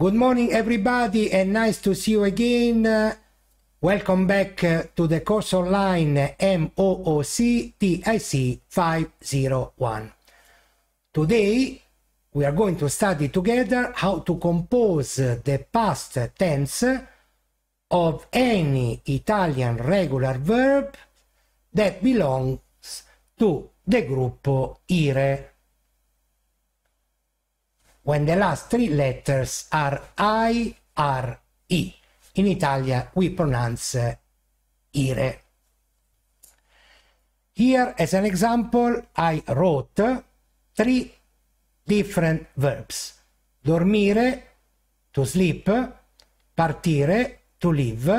Good morning, everybody, and nice to see you again. Uh, welcome back uh, to the course online M O O C T MOOC TIC 501. Today, we are going to study together how to compose uh, the past tense of any Italian regular verb that belongs to the gruppo uh, IRE When the last three letters are I, R, I. In Italia we pronounce eh, IRE. Here, as an example, I wrote three different verbs. Dormire, to sleep, partire, to live,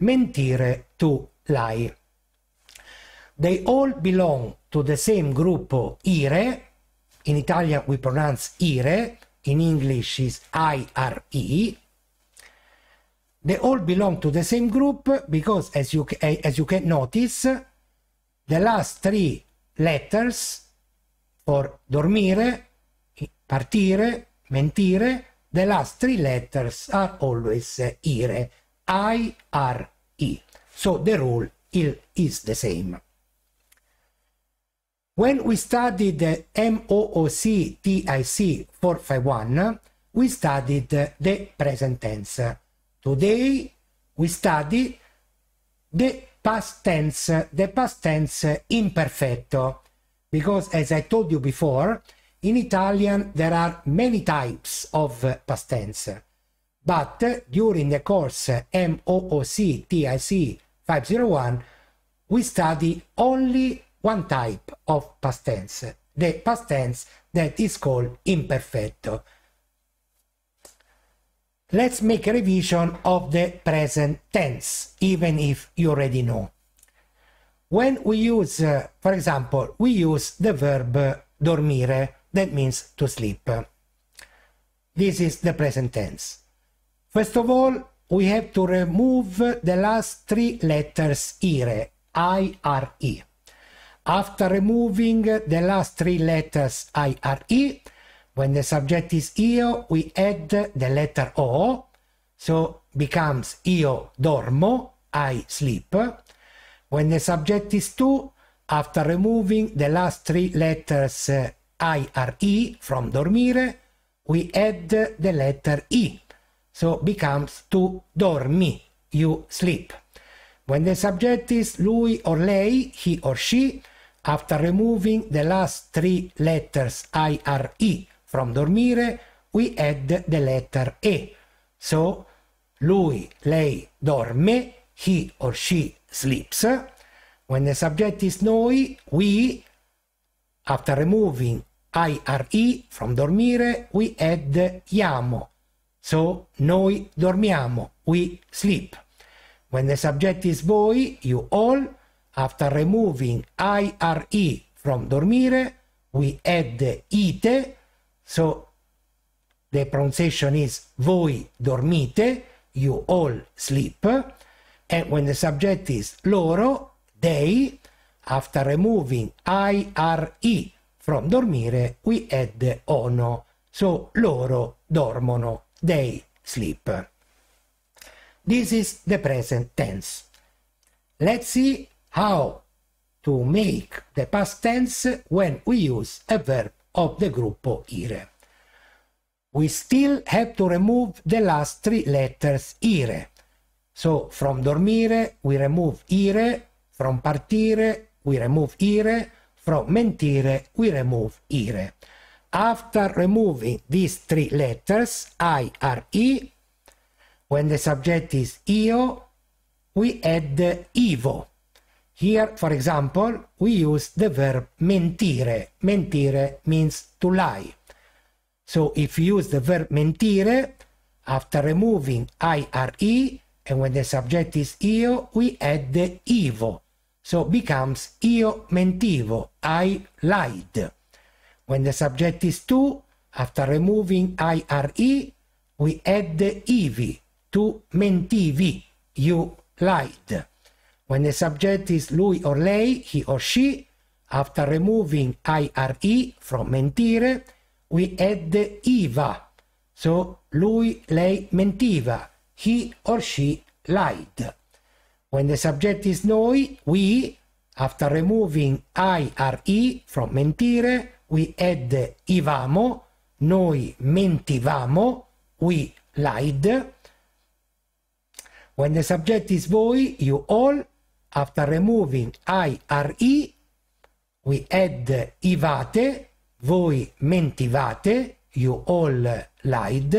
mentire, to lie. They all belong to the same group IRE in Italian we pronounce IRE, in English is IRE. They all belong to the same group because as you, as you can notice, the last three letters for dormire, partire, mentire, the last three letters are always eh, IRE, I-R-E. So the rule is the same. When we studied the MOOC TIC 451, we studied the present tense. Today, we study the past tense, the past tense imperfetto. because as I told you before, in Italian there are many types of past tense. But during the course MOOC TIC 501, we study only one type of past tense, the past tense that is called imperfecto. Let's make a revision of the present tense, even if you already know. When we use, uh, for example, we use the verb dormire, that means to sleep. This is the present tense. First of all, we have to remove the last three letters ire, I-R-E. After removing the last three letters IRE, when the subject is io, we add the letter O, so becomes io dormo, I sleep. When the subject is tu, after removing the last three letters uh, IRE from dormire, we add the letter I, so becomes tu dormi, you sleep. When the subject is lui or lei, he or she, after removing the last three letters IRE from dormire, we add the letter E. So, lui, lei dorme, he or she sleeps. When the subject is noi, we, after removing IRE from dormire, we add iamo. So, noi dormiamo, we sleep. When the subject is voi, you all, after removing IRE from dormire, we add ite, so the pronunciation is voi dormite, you all sleep. And when the subject is loro, they, after removing IRE from dormire, we add ono. So loro dormono, they sleep. This is the present tense. Let's see how to make the past tense when we use a verb of the gruppo ire. We still have to remove the last three letters ire. So from dormire we remove ire, from partire we remove ire, from mentire we remove ire. After removing these three letters, I, R, E, when the subject is io, we add ivo. Here, for example, we use the verb mentire. Mentire means to lie. So if you use the verb mentire, after removing IRE, and when the subject is io, we add the ivo. So becomes io mentivo, I lied. When the subject is to, after removing IRE, we add the ivi, tu mentivi, you lied. When the subject is lui or lei, he or she, after removing IRE from mentire, we add the IVA. So lui, lei mentiva, he or she lied. When the subject is noi, we, after removing IRE from mentire, we add IVAMO, noi mentivamo, we lied. When the subject is voi, you all, After removing IRE, we add IVATE, voi mentivate, you all lied,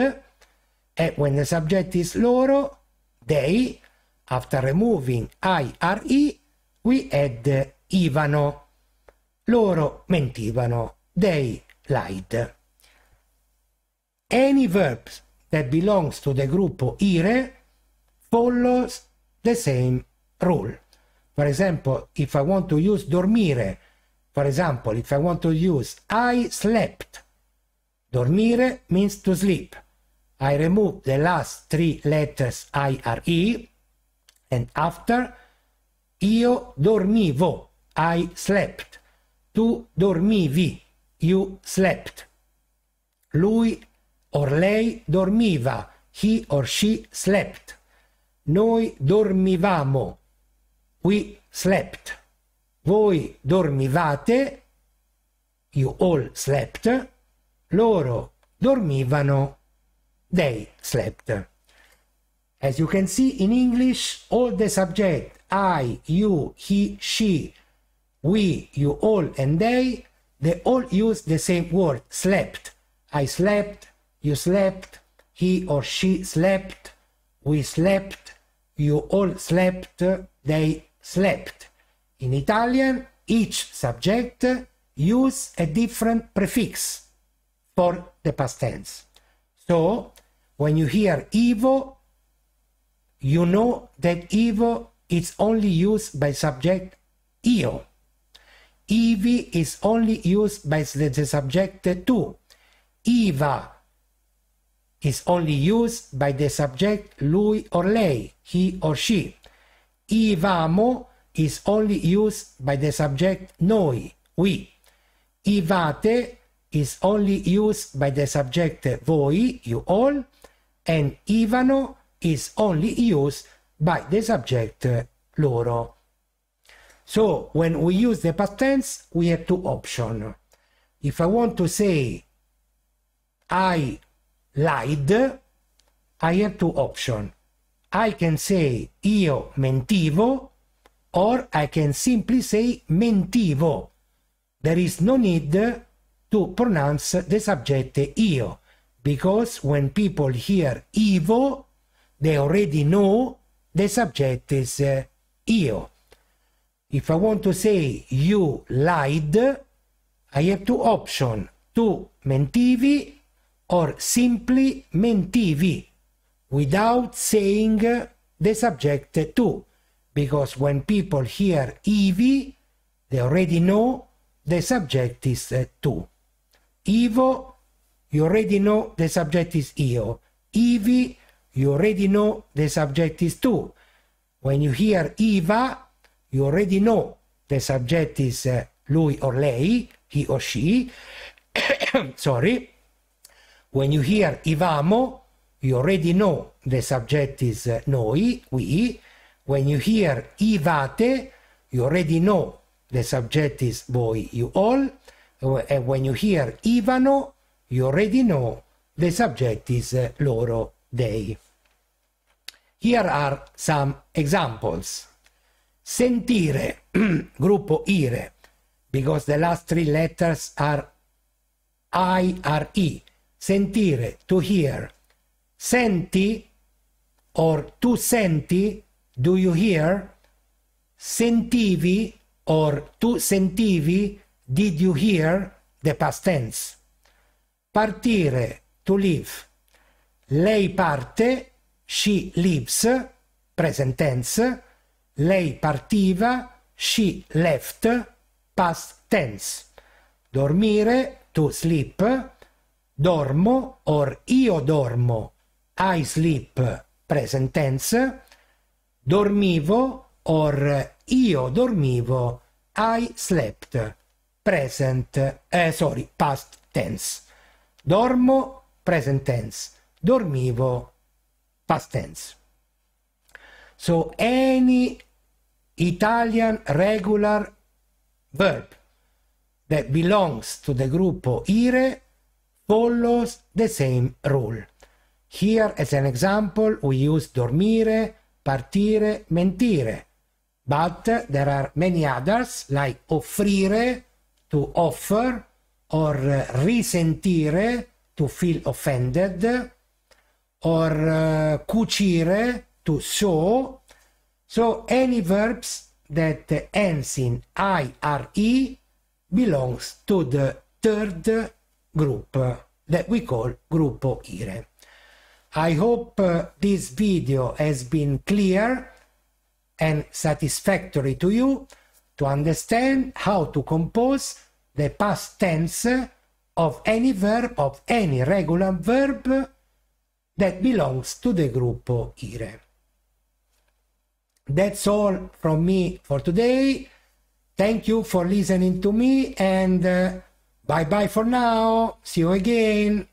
and when the subject is loro, they, after removing IRE, we add Ivano. Loro mentivano, they lied. Any verb that belongs to the group ire follows the same rule. For example, if I want to use dormire, for example, if I want to use I slept, dormire means to sleep. I remove the last three letters IRE and after io dormivo, I slept. Tu dormivi, you slept. Lui or lei dormiva, he or she slept. Noi dormivamo, we slept. Voi dormivate, you all slept, loro dormivano, they slept. As you can see in English, all the subject I, you, he, she, we, you all and they, they all use the same word, slept. I slept, you slept, he or she slept, we slept, you all slept, they slept. In Italian, each subject use a different prefix for the past tense. So, when you hear Ivo, you know that Ivo is only used by subject io. Ivi is only used by the subject tu. Iva is only used by the subject lui or lei, he or she. Ivamo is only used by the subject noi, we. Ivate is only used by the subject voi, you all, and Ivano is only used by the subject loro. So when we use the past tense, we have two options. If I want to say I lied, I have two options. I can say io mentivo or I can simply say mentivo. There is no need to pronounce the subject io because when people hear ivo they already know the subject is uh, io. If I want to say you lied, I have two options, tu mentivi or simply mentivi without saying the subject to, because when people hear ev they already know the subject is uh, to. Ivo, you already know the subject is io. ev you already know the subject is to. When you hear Iva, you already know the subject is uh, lui or lei, he or she. Sorry. When you hear Ivamo, you already know the subject is uh, noi, we. When you hear ivate, you already know the subject is voi, you all. Eh, and when you hear Ivano, you already know the subject is uh, loro, they. Here are some examples. Sentire, gruppo ire, because the last three letters are I, R, E. Sentire, to hear. Senti or tu senti, do you hear? Sentivi or tu sentivi, did you hear? The past tense. Partire, to leave Lei parte, she leaves present tense. Lei partiva, she left, past tense. Dormire, to sleep. Dormo or io dormo, I sleep present tense, dormivo or io dormivo, I slept present, eh, sorry, past tense. Dormo present tense, dormivo past tense. So any Italian regular verb that belongs to the gruppo ire follows the same rule. Here, as an example, we use dormire, partire, mentire. But there are many others like offrire, to offer, or uh, risentire, to feel offended, or uh, cucire, to sew. So any verbs that ends in ire belongs to the third group that we call gruppo ire. I hope uh, this video has been clear and satisfactory to you to understand how to compose the past tense of any verb, of any regular verb that belongs to the Gruppo IRE. That's all from me for today. Thank you for listening to me and uh, bye bye for now. See you again.